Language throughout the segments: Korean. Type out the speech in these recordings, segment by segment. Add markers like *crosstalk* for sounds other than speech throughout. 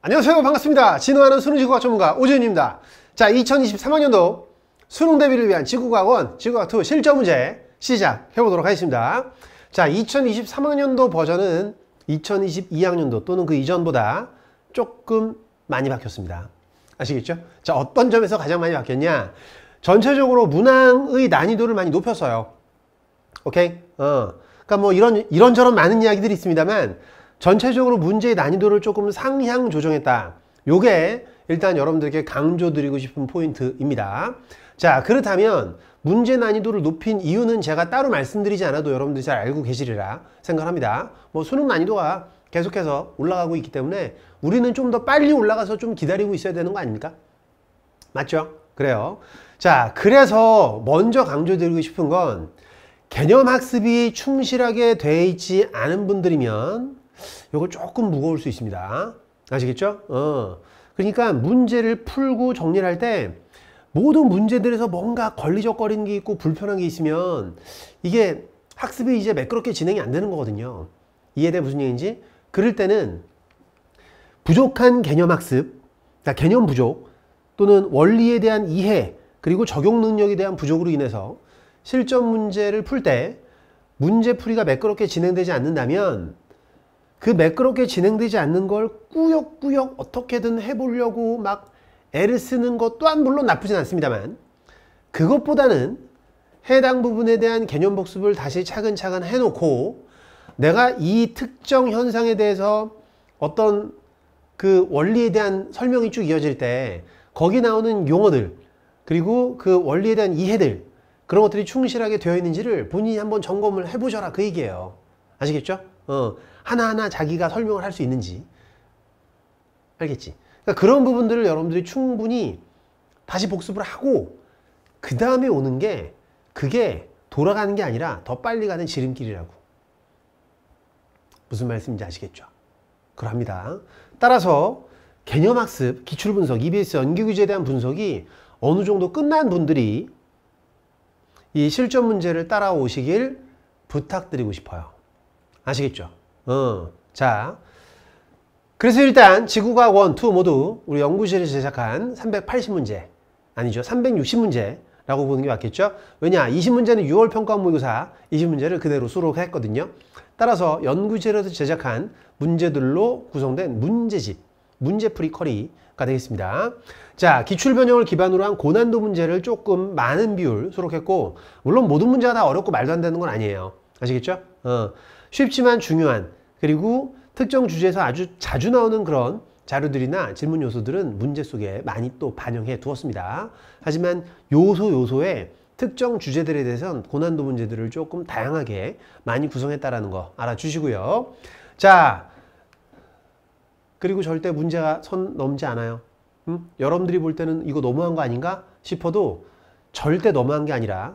안녕하세요 반갑습니다 진화하는 수능지구학 전문가 오지훈입니다 자 2023학년도 수능 대비를 위한 지구과학원 지구과학2 실전문제 시작해 보도록 하겠습니다 자 2023학년도 버전은 2022학년도 또는 그 이전보다 조금 많이 바뀌었습니다 아시겠죠? 자 어떤 점에서 가장 많이 바뀌었냐 전체적으로 문항의 난이도를 많이 높였어요 오케이? 어. 그러니까 뭐 이런, 이런저런 많은 이야기들이 있습니다만 전체적으로 문제의 난이도를 조금 상향 조정했다. 요게 일단 여러분들께 강조드리고 싶은 포인트입니다. 자 그렇다면 문제 난이도를 높인 이유는 제가 따로 말씀드리지 않아도 여러분들이 잘 알고 계시리라 생각합니다. 뭐 수능 난이도가 계속해서 올라가고 있기 때문에 우리는 좀 더 빨리 올라가서 좀 기다리고 있어야 되는 거 아닙니까? 맞죠? 그래요. 자 그래서 먼저 강조드리고 싶은 건 개념 학습이 충실하게 돼 있지 않은 분들이면 요거 조금 무거울 수 있습니다. 아시겠죠? 어. 그러니까 문제를 풀고 정리를 할 때 모든 문제들에서 뭔가 걸리적거리는 게 있고 불편한 게 있으면 이게 학습이 이제 매끄럽게 진행이 안 되는 거거든요. 이해돼 무슨 얘기인지? 그럴 때는 부족한 개념 학습, 그러니까 개념 부족 또는 원리에 대한 이해 그리고 적용 능력에 대한 부족으로 인해서 실전 문제를 풀 때 문제풀이가 매끄럽게 진행되지 않는다면 그 매끄럽게 진행되지 않는 걸 꾸역꾸역 어떻게든 해보려고 막 애를 쓰는 것 또한 물론 나쁘진 않습니다만 그것보다는 해당 부분에 대한 개념 복습을 다시 차근차근 해놓고 내가 이 특정 현상에 대해서 어떤 그 원리에 대한 설명이 쭉 이어질 때 거기 나오는 용어들 그리고 그 원리에 대한 이해들 그런 것들이 충실하게 되어 있는지를 본인이 한번 점검을 해보셔라 그 얘기예요 아시겠죠? 어, 하나하나 자기가 설명을 할 수 있는지 알겠지? 그러니까 그런 부분들을 여러분들이 충분히 다시 복습을 하고 그 다음에 오는 게 그게 돌아가는 게 아니라 더 빨리 가는 지름길이라고 무슨 말씀인지 아시겠죠? 그러니다 따라서 개념학습, 기출분석, EBS 연기규제에 대한 분석이 어느 정도 끝난 분들이 이 실전 문제를 따라오시길 부탁드리고 싶어요. 아시겠죠? 어. 자. 그래서 일단 지구과학 1, 2 모두 우리 연구실에 서 제작한 380문제 아니죠 360문제라고 보는 게 맞겠죠 왜냐 20문제는 6월 평가 모의고사 20문제를 그대로 수록했거든요 따라서 연구실에서 제작한 문제들로 구성된 문제집 문제풀이 커리가 되겠습니다 자 기출변형을 기반으로 한 고난도 문제를 조금 많은 비율 수록했고 물론 모든 문제가 다 어렵고 말도 안 되는 건 아니에요 아시겠죠? 어. 쉽지만 중요한 그리고 특정 주제에서 아주 자주 나오는 그런 자료들이나 질문 요소들은 문제 속에 많이 또 반영해 두었습니다. 하지만 요소 요소에 특정 주제들에 대해서는 고난도 문제들을 조금 다양하게 많이 구성했다라는 거 알아주시고요. 자, 그리고 절대 문제가 선 넘지 않아요. 음? 여러분들이 볼 때는 이거 너무한 거 아닌가 싶어도 절대 너무한 게 아니라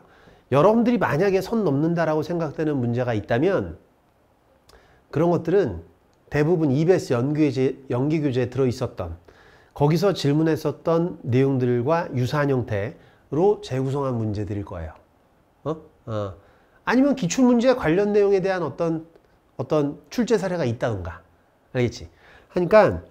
여러분들이 만약에 선 넘는다라고 생각되는 문제가 있다면 그런 것들은 대부분 EBS 연기교재, 연기교재에 들어있었던 거기서 질문했었던 내용들과 유사한 형태로 재구성한 문제들일 거예요. 어? 어. 아니면 기출문제 관련 내용에 대한 어떤 어떤 출제 사례가 있다던가 알겠지? 그러니까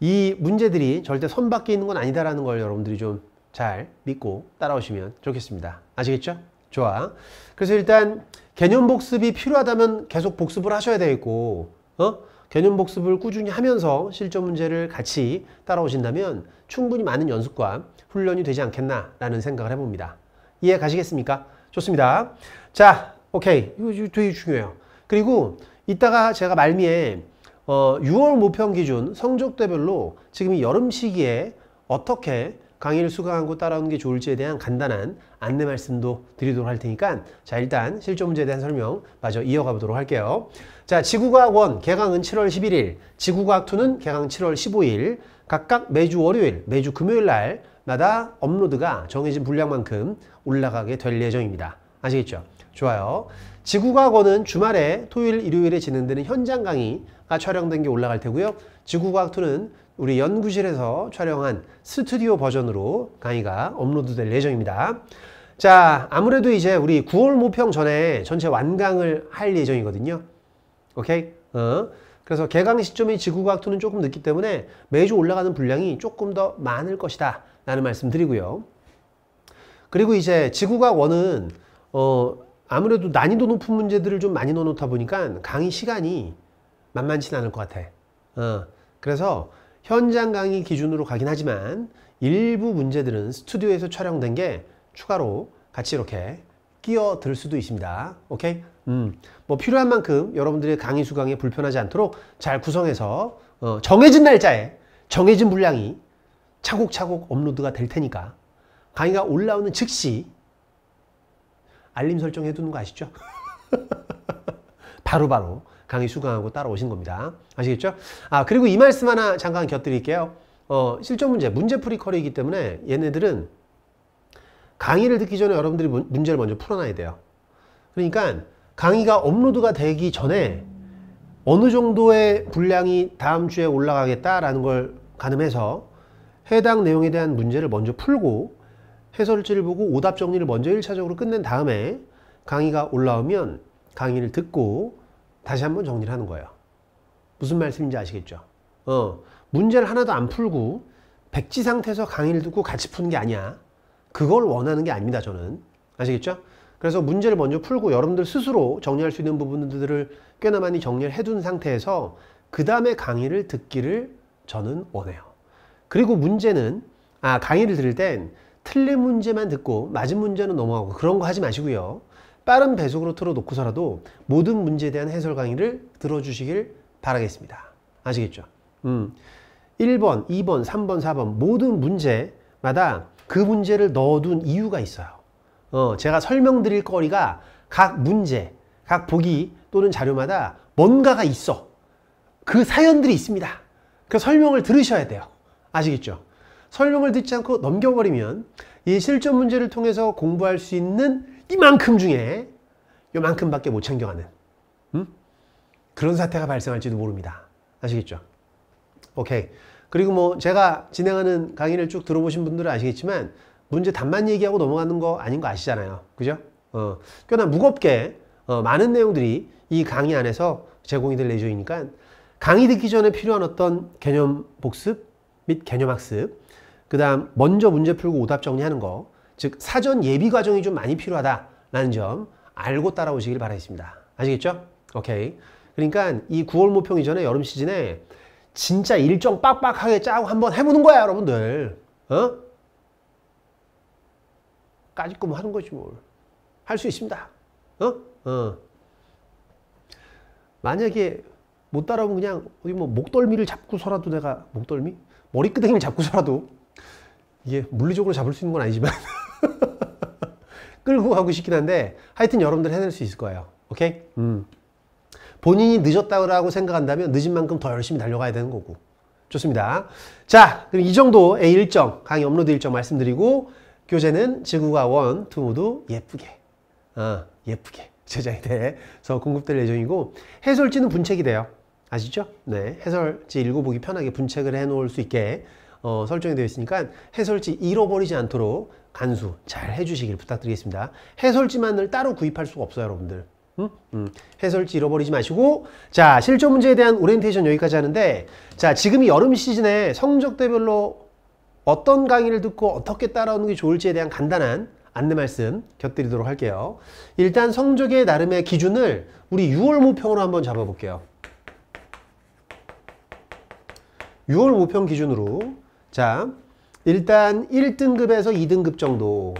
이 문제들이 절대 선 밖에 있는 건 아니다라는 걸 여러분들이 좀 잘 믿고 따라오시면 좋겠습니다. 아시겠죠? 좋아. 그래서 일단 개념 복습이 필요하다면 계속 복습을 하셔야 되겠고 어? 개념 복습을 꾸준히 하면서 실전 문제를 같이 따라오신다면 충분히 많은 연습과 훈련이 되지 않겠나라는 생각을 해봅니다. 이해 가시겠습니까? 좋습니다. 자, 오케이. 이거 되게 중요해요. 그리고 이따가 제가 말미에 어, 6월 모평 기준 성적대별로 지금 이 여름 시기에 어떻게 강의를 수강하고 따라오는 게 좋을지에 대한 간단한 안내 말씀도 드리도록 할 테니까 자 일단 실조 문제에 대한 설명 마저 이어가 보도록 할게요. 자 지구과학 1 개강은 7월 11일, 지구과학 2는 개강 7월 15일 각각 매주 월요일, 매주 금요일 날마다 업로드가 정해진 분량만큼 올라가게 될 예정입니다. 아시겠죠? 좋아요. 지구과학원은 주말에 토요일, 일요일에 진행되는 현장 강의가 촬영된 게 올라갈 테고요. 지구과학2는 우리 연구실에서 촬영한 스튜디오 버전으로 강의가 업로드될 예정입니다. 자, 아무래도 이제 우리 9월 모평 전에 전체 완강을 할 예정이거든요. 오케이? 어. 그래서 개강 시점이 지구과학투는 조금 늦기 때문에 매주 올라가는 분량이 조금 더 많을 것이다. 라는 말씀 드리고요. 그리고 이제 지구과학 1은 어, 아무래도 난이도 높은 문제들을 좀 많이 넣어놓다 보니까 강의 시간이 만만치 는 않을 것 같아. 어. 그래서 현장 강의 기준으로 가긴 하지만 일부 문제들은 스튜디오에서 촬영된 게 추가로 같이 이렇게 끼어들 수도 있습니다. 오케이? 음, 뭐 필요한 만큼 여러분들의 강의 수강에 불편하지 않도록 잘 구성해서 어, 정해진 날짜에 정해진 분량이 차곡차곡 업로드가 될 테니까 강의가 올라오는 즉시 알림 설정해 두는 거 아시죠? *laughs* 바로바로 바로 강의 수강하고 따라오신 겁니다. 아시겠죠? 아 그리고 이 말씀 하나 잠깐 곁들일게요. 어, 실전 문제, 문제풀이 커리이기 때문에 얘네들은 강의를 듣기 전에 여러분들이 문, 문제를 먼저 풀어놔야 돼요. 그러니까 강의가 업로드가 되기 전에 어느 정도의 분량이 다음 주에 올라가겠다라는 걸 가늠해서 해당 내용에 대한 문제를 먼저 풀고 해설지를 보고 오답 정리를 먼저 1차적으로 끝낸 다음에 강의가 올라오면 강의를 듣고 다시 한 번 정리를 하는 거예요. 무슨 말씀인지 아시겠죠? 어, 문제를 하나도 안 풀고 백지 상태에서 강의를 듣고 같이 푸는 게 아니야. 그걸 원하는 게 아닙니다, 저는. 아시겠죠? 그래서 문제를 먼저 풀고 여러분들 스스로 정리할 수 있는 부분들을 꽤나 많이 정리를 해 둔 상태에서 그 다음에 강의를 듣기를 저는 원해요. 그리고 문제는 아 강의를 들을 땐 틀린 문제만 듣고 맞은 문제는 넘어가고 그런 거 하지 마시고요. 빠른 배속으로 틀어놓고서라도 모든 문제에 대한 해설 강의를 들어주시길 바라겠습니다. 아시겠죠? 음. 1번, 2번, 3번, 4번 모든 문제마다 그 문제를 넣어둔 이유가 있어요. 어, 제가 설명드릴 거리가 각 문제, 각 보기 또는 자료마다 뭔가가 있어. 그 사연들이 있습니다. 그 설명을 들으셔야 돼요. 아시겠죠? 설명을 듣지 않고 넘겨버리면 이 실전 문제를 통해서 공부할 수 있는 이만큼 중에 요만큼밖에 못 챙겨가는 음? 그런 사태가 발생할지도 모릅니다. 아시겠죠? 오케이. 그리고 뭐 제가 진행하는 강의를 쭉 들어보신 분들은 아시겠지만 문제 답만 얘기하고 넘어가는 거 아닌 거 아시잖아요. 그죠? 어, 꽤나 무겁게 어, 많은 내용들이 이 강의 안에서 제공이 될 예정이니까 강의 듣기 전에 필요한 어떤 개념 복습 및 개념 학습 그 다음 먼저 문제 풀고 오답 정리하는 거즉 사전 예비 과정이 좀 많이 필요하다라는 점 알고 따라오시길 바라겠습니다. 아시겠죠? 오케이. 그러니까 이 9월 모평 이전에 여름 시즌에 진짜 일정 빡빡하게 짜고 한번 해보는 거야 여러분들. 어? 까짓거면 하는 거지 뭘. 할 수 있습니다. 어? 어. 만약에 못 따라오면 그냥 어디 뭐 목덜미를 잡고서라도 내가 목덜미? 머리끄댕이를 잡고서라도 이게 물리적으로 잡을 수 있는 건 아니지만 *laughs* 끌고 가고 싶긴 한데 하여튼 여러분들 해낼 수 있을 거예요. 오케이? 음. 본인이 늦었다고 생각한다면 늦은 만큼 더 열심히 달려가야 되는 거고. 좋습니다. 자, 그럼 이 정도 A 일정, 강의 업로드 일정 말씀드리고 교재는 지구가 원, 투 모두 예쁘게, 아, 예쁘게 *laughs* 제작이 돼서 공급될 예정이고 해설지는 분책이 돼요. 아시죠? 네, 해설지 읽어보기 편하게 분책을 해놓을 수 있게 어, 설정이 되어 있으니까 해설지 잃어버리지 않도록 간수 잘 해주시길 부탁드리겠습니다. 해설지만을 따로 구입할 수가 없어요, 여러분들. 음? 음. 해설지 잃어버리지 마시고 자 실조 문제에 대한 오리엔테이션 여기까지 하는데 자 지금이 여름 시즌에 성적대별로 어떤 강의를 듣고 어떻게 따라오는 게 좋을지에 대한 간단한 안내 말씀 곁들이도록 할게요. 일단 성적의 나름의 기준을 우리 6월 모평으로 한번 잡아볼게요. 6월 모평 기준으로 자 일단 1등급에서 2등급 정도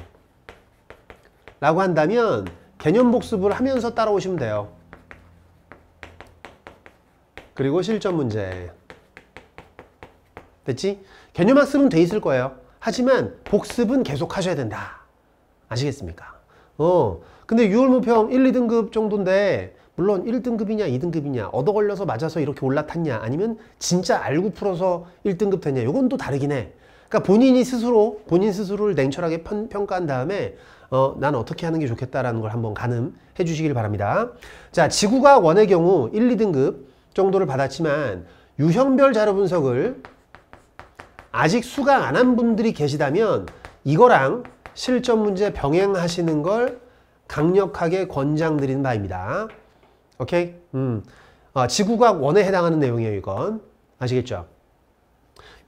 라고 한다면 개념 복습을 하면서 따라오시면 돼요. 그리고 실전 문제 됐지? 개념 학습은 돼 있을 거예요. 하지만 복습은 계속 하셔야 된다. 아시겠습니까? 어. 근데 6월 모평 1, 2등급 정도인데 물론 1등급이냐 2등급이냐 얻어 걸려서 맞아서 이렇게 올라탔냐 아니면 진짜 알고 풀어서 1등급 됐냐 요건또 다르긴 해. 그러니까 본인이 스스로 본인 스스로를 냉철하게 평가한 다음에 어, 난 어떻게 하는 게 좋겠다라는 걸 한번 가늠해 주시길 바랍니다. 자, 지구가 원의 경우 1, 2등급 정도를 받았지만 유형별 자료 분석을 아직 수강 안 한 분들이 계시다면 이거랑 실전 문제 병행하시는 걸 강력하게 권장드리는 바입니다. 오케이? 음. 어, 지구과학 원에 해당하는 내용이에요, 이건. 아시겠죠?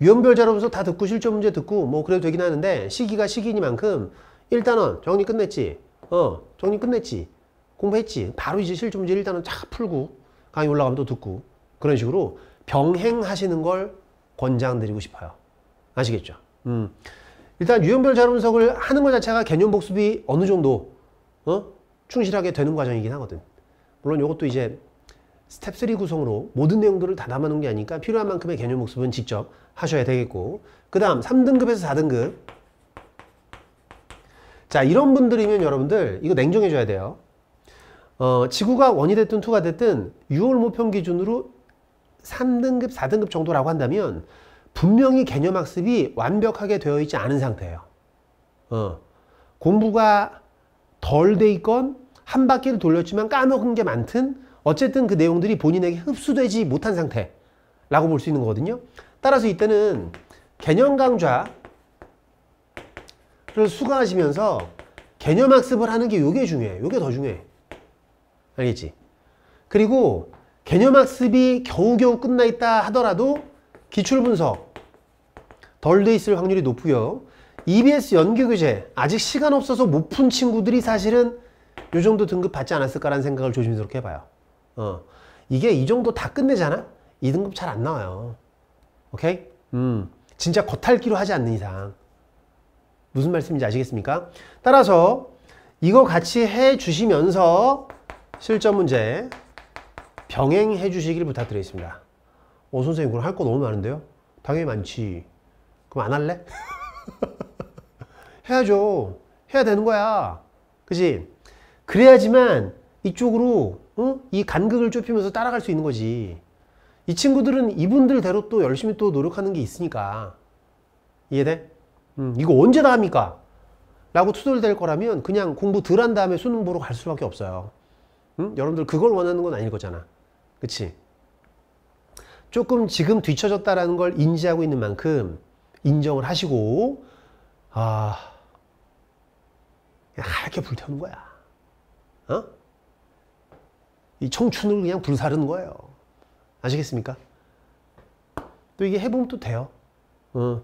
유형별 자료면서 다 듣고 실전 문제 듣고 뭐 그래도 되긴 하는데 시기가 시기니만큼 일단은 정리 끝냈지 어 정리 끝냈지 공부했지 바로 이제 실전 문제 일단은 쫙 풀고 강의 올라가면 또 듣고 그런 식으로 병행하시는 걸 권장드리고 싶어요 아시겠죠 음 일단 유형별 자료 분석을 하는 것 자체가 개념 복습이 어느 정도 어 충실하게 되는 과정이긴 하거든 물론 이것도 이제 스텝 3 구성으로 모든 내용들을 다 담아놓은 게 아니니까 필요한 만큼의 개념 복습은 직접 하셔야 되겠고 그 다음 3등급에서 4등급 자 이런 분들이면 여러분들 이거 냉정해 줘야 돼요 어, 지구가 원이 됐든 투가 됐든 6월 모평 기준으로 3등급 4등급 정도라고 한다면 분명히 개념 학습이 완벽하게 되어 있지 않은 상태예요 어, 공부가 덜 돼 있건 한 바퀴를 돌렸지만 까먹은 게 많든 어쨌든 그 내용들이 본인에게 흡수되지 못한 상태라고 볼 수 있는 거거든요. 따라서 이때는 개념 강좌를 수강하시면서 개념 학습을 하는 게 요게 중요해. 요게 요더 중요해. 알겠지? 그리고 개념 학습이 겨우겨우 끝나 있다 하더라도 기출 분석 덜 돼 있을 확률이 높고요. EBS 연계 교재 아직 시간 없어서 못 푼 친구들이 사실은 요 정도 등급 받지 않았을까라는 생각을 조심스럽게 해봐요. 어. 이게 이 정도 다 끝내잖아? 2등급 잘 안 나와요. 오케이? 음. 진짜 겉핥기로 하지 않는 이상. 무슨 말씀인지 아시겠습니까? 따라서 이거 같이 해 주시면서 실전 문제 병행해 주시길 부탁드리겠습니다. 오 선생님 그럼 할 거 너무 많은데요? 당연히 많지. 그럼 안 할래? *laughs* 해야죠. 해야 되는 거야. 그지? 그래야지만 이쪽으로 어? 이 간극을 좁히면서 따라갈 수 있는 거지. 이 친구들은 이분들대로 또 열심히 또 노력하는 게 있으니까. 이해돼? 음, 이거 언제 다 합니까? 라고 투덜댈 거라면 그냥 공부 덜 한 다음에 수능 보러 갈 수밖에 없어요. 음? 여러분들 그걸 원하는 건 아닐 거잖아. 그치? 조금 지금 뒤처졌다라는 걸 인지하고 있는 만큼 인정을 하시고 아... 하얗게 불태우는 거야. 어? 이 청춘을 그냥 불사르는 거예요. 아시겠습니까? 또 이게 해보면 또 돼요. 어,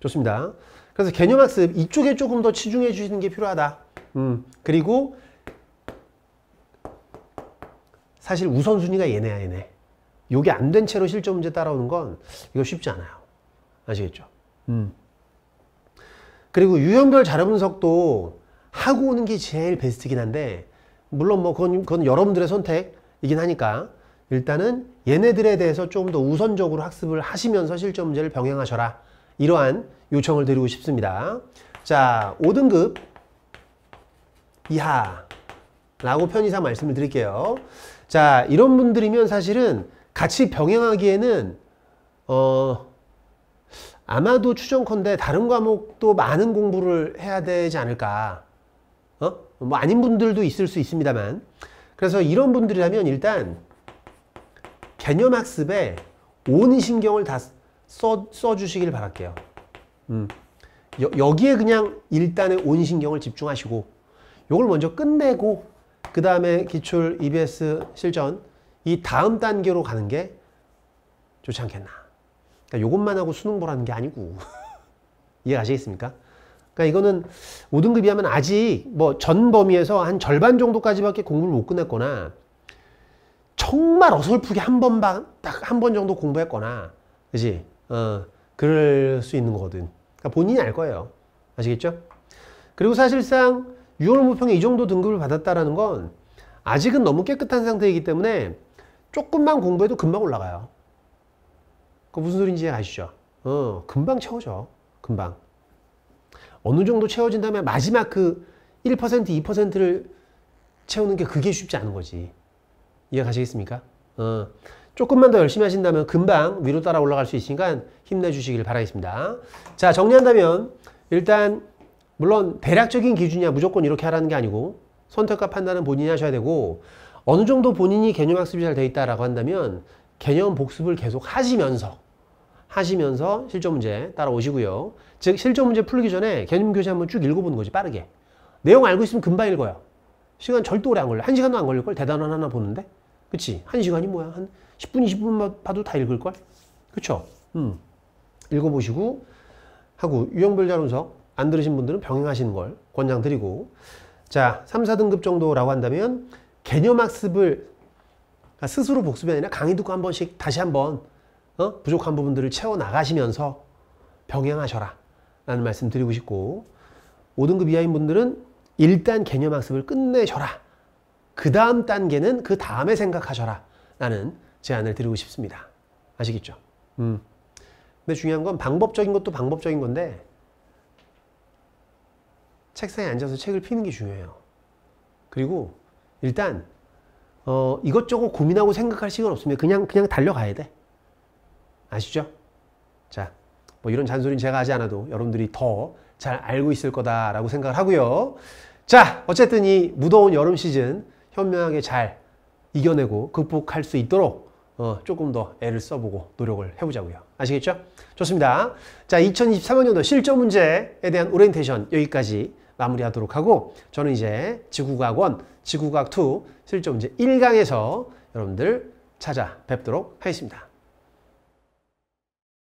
좋습니다. 그래서 개념학습 이쪽에 조금 더 치중해 주시는 게 필요하다. 음, 그리고 사실 우선순위가 얘네야 얘네. 요게 안 된 채로 실전 문제 따라오는 건 이거 쉽지 않아요. 아시겠죠? 음. 그리고 유형별 자료 분석도 하고 오는 게 제일 베스트긴 한데 물론 뭐 그건, 그건 여러분들의 선택이긴 하니까 일단은 얘네들에 대해서 조금 더 우선적으로 학습을 하시면서 실전 문제를 병행하셔라 이러한 요청을 드리고 싶습니다 자 5등급 이하 라고 편의상 말씀을 드릴게요 자 이런 분들이면 사실은 같이 병행하기에는 어 아마도 추정컨대 다른 과목도 많은 공부를 해야 되지 않을까 뭐 아닌 분들도 있을 수 있습니다만 그래서 이런 분들이라면 일단 개념 학습에 온 신경을 다 써, 써주시길 바랄게요. 음. 여, 기에 그냥 일단의 온 신경을 집중하시고 요걸 먼저 끝내고 그 다음에 기출 EBS 실전 이 다음 단계로 가는 게 좋지 않겠나. 그러니까 요것만 하고 수능 보라는 게 아니고 *laughs* 이해가시겠습니까? 그러니까 이거는 5등급이 하면 아직 뭐 전 범위에서 한 절반 정도까지밖에 공부를 못 끝냈거나 정말 어설프게 한 번만 딱한 번 정도 공부했거나 그지 어 그럴 수 있는 거거든 그러니까 본인이 알 거예요 아시겠죠 그리고 사실상 6월 무평에 이 정도 등급을 받았다라는 건 아직은 너무 깨끗한 상태이기 때문에 조금만 공부해도 금방 올라가요 그 무슨 소린지 아시죠 어 금방 채워져 금방 어느 정도 채워진 다면 마지막 그 1%, 2%를 채우는 게 그게 쉽지 않은 거지. 이해 가시겠습니까? 어, 조금만 더 열심히 하신다면 금방 위로 따라 올라갈 수 있으니까 힘내주시길 바라겠습니다. 자, 정리한다면 일단 물론 대략적인 기준이야 무조건 이렇게 하라는 게 아니고 선택과 판단은 본인이 하셔야 되고 어느 정도 본인이 개념 학습이 잘 돼 있다라고 한다면 개념 복습을 계속 하시면서 하시면서 실전 문제 따라오시고요. 즉 실전 문제 풀기 전에 개념 교재 한번 쭉 읽어보는 거지 빠르게. 내용 알고 있으면 금방 읽어요. 시간 절대 오래 안 걸려. 한 시간도 안 걸릴 걸 대단한 하나 보는데, 그치? 한 시간이 뭐야? 한 10분 20분만 봐도 다 읽을 걸. 그쵸? 음, 읽어보시고 하고 유형별 자료석안 들으신 분들은 병행하시는 걸 권장드리고 자 3, 4등급 정도라고 한다면 개념학습을 아, 스스로 복습이 아니라 강의 듣고 한 번씩 다시 한번 어? 부족한 부분들을 채워 나가시면서 병행하셔라 라는 말씀 드리고 싶고 5등급 이하인 분들은 일단 개념 학습을 끝내셔라 그 다음 단계는 그 다음에 생각하셔라 라는 제안을 드리고 싶습니다 아시겠죠? 음. 근데 중요한 건 방법적인 것도 방법적인 건데 책상에 앉아서 책을 피는 게 중요해요. 그리고 일단 어, 이것저것 고민하고 생각할 시간 없으면 그냥 그냥 달려가야 돼. 아시죠? 자, 뭐 이런 잔소리는 제가 하지 않아도 여러분들이 더 잘 알고 있을 거다라고 생각을 하고요. 자, 어쨌든 이 무더운 여름 시즌 현명하게 잘 이겨내고 극복할 수 있도록 어, 조금 더 애를 써보고 노력을 해보자고요. 아시겠죠? 좋습니다. 자, 2 0 2 3년도 실전 문제에 대한 오리엔테이션 여기까지 마무리하도록 하고 저는 이제 지구과학원, 지구과학2 실전 문제 1강에서 여러분들 찾아뵙도록 하겠습니다.